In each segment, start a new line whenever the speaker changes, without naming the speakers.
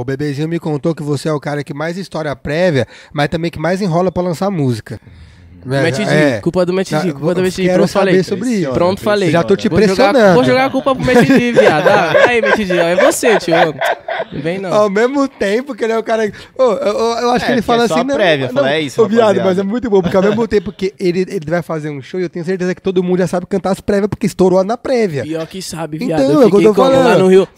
O bebezinho me contou que você é o cara que mais história prévia, mas também que mais enrola para lançar música. Matt é, culpa do Matt G, tá, culpa do Matt G. Pronto, falei. Isso, Pronto, falei. Já tô te vou pressionando. Jogar, vou jogar a culpa pro Matt G, viado. Ah, aí, Matt G, é você, tio. Vem não. Ao mesmo tempo que ele é o cara. Oh, eu, eu, eu acho é, que ele fala é só assim. Só prévia, não, fala, não, é isso. viado mas é muito bom, porque ao mesmo tempo que ele, ele vai fazer um show, eu tenho certeza que todo mundo já sabe cantar as prévias, porque estourou
na prévia. Pior que sabe, viado. Então, eu, é eu tô Lá no Rio.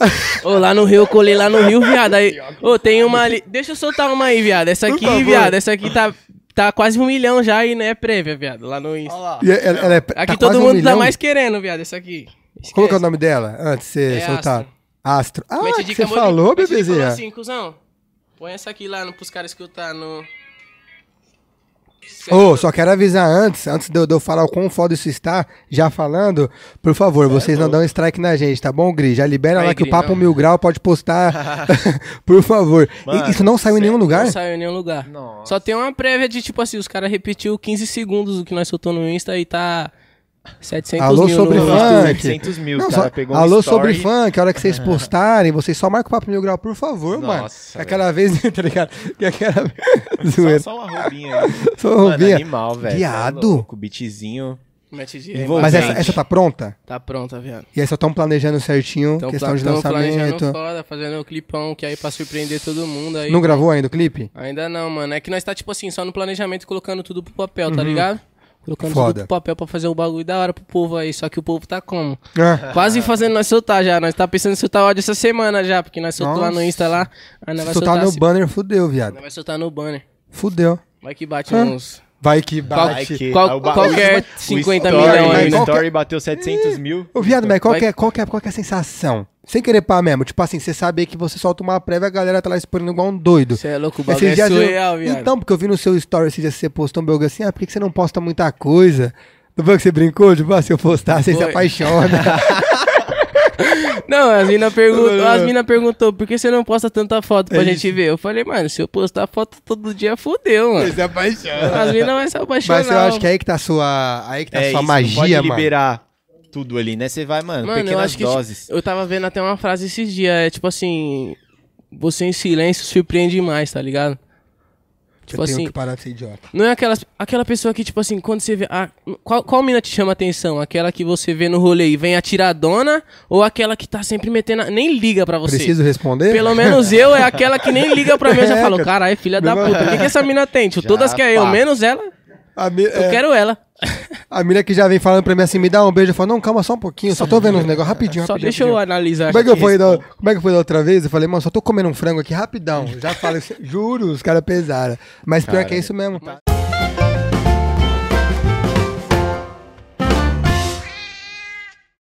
oh, lá no Rio, eu colei lá no Rio, viado. Aí, oh, tem uma ali. Deixa eu soltar uma aí, viado. Essa aqui, viado, essa aqui tá tá quase um milhão já e não é prévia, viado. Lá no Insta.
É, ela, ela é, aqui tá todo mundo um tá mais
querendo, viado, essa aqui.
Esquece. Qual que é o nome dela? Antes de você é soltar. Astro. É ah, você amor, falou, é bebezinha? assim,
cuzão. Põe essa aqui lá no, pros caras escutar no...
Ô, oh, só quero avisar antes, antes de eu, de eu, falar o quão foda isso está, já falando, por favor, vocês não dão strike na gente, tá bom, Gri? Já libera Aí, lá que Gris, o Papo não. Mil Grau pode postar, por favor. Mano, isso não saiu em nenhum lugar? Não
saiu em nenhum lugar. Nossa. Só tem uma prévia de, tipo assim, os caras repetiu 15 segundos do que nós soltamos no Insta e tá 700 alô mil sobre funk. 700 mil, não, cara, só, alô sobre
funk, a hora que vocês postarem, vocês só marcam o Papo Mil Grau, por favor, Nossa, mano. Nossa. Aquela vez, tá ligado? Que aquela zoeira. Só,
só uma roubinha. só uma roubinha. animal, velho. Tá viado. Tá beatzinho. Mas essa, essa, tá pronta? Tá pronta, viado. E aí
só estão planejando certinho, tão questão de lançamento.
foda, fazendo o clipão, que é aí pra surpreender todo mundo aí. Não gravou ainda o clipe? Ainda não, mano. É que nós tá, tipo assim, só no planejamento, colocando tudo pro papel, tá uhum. tá ligado? Colocando Foda. tudo papel pra fazer um bagulho da hora pro povo aí. Só que o povo tá como? É. Quase fazendo nós soltar já. Nós tá pensando em soltar ódio essa semana já, porque nós soltou lá no Insta lá. Aí nós vai soltar, soltar no assim.
banner, fudeu, viado. Nós
vai soltar no banner. Fudeu. Vai que bate Hã? uns...
Vai que bate. Vai que, qual, é ba qualquer 50 milhões. O é story, milhão, né? story
bateu 700 mil.
Ô, viado, mas qual, que, é, qual, que, é, qual que é a sensação? Sem querer pá mesmo. Tipo assim, você sabe que você solta uma prévia a galera tá lá expondo igual um doido. Você é louco, o bagulho é surreal, viado. Então, porque eu vi no seu story esse dia que você postou um bagulho assim, ah, por que você não posta muita coisa? Não foi que você brincou? Tipo, ah, se eu postar, você se apaixona.
Não, as mina, perguntou, as mina perguntou, por que você não posta tanta foto pra é gente ver? Eu falei, mano, se eu postar foto todo dia, fodeu, mano. Você se apaixona. As mina vai se apaixonar. Mas eu acho que é aí que tá a sua, aí que tá é sua isso, magia, mano. pode mano. liberar tudo ali, né? Você vai, mano, mano pequenas eu tipo, doses. Que, eu tava vendo até uma frase esses dias, é tipo assim, você em silêncio surpreende mais, tá ligado? Tipo eu assim, que
parar de ser idiota.
Não é aquela, aquela pessoa que, tipo assim, quando você vê. A, qual, qual mina te chama atenção? Aquela que você vê no rolê e vem atiradona ou aquela que tá sempre metendo. A, nem liga pra você? Preciso responder? Pelo menos eu é aquela que nem liga pra mim. Eu já é, falo, caralho, filha da puta, o que, que essa mina tem? Tipo, todas que é eu, menos ela. eu é, quero ela.
A mina que já vem falando pra mim assim, me dá um beijo. Eu falo, não, calma só um pouquinho, só, só tô vendo uns negócios rapidinho, Só deixa rapidinho. eu analisar. Como é, que eu fui da, como é que foi da outra vez? Eu falei, mano, só tô comendo um frango aqui rapidão. Já falei, juro, os caras é pesaram. Mas pior cara, que é isso mesmo.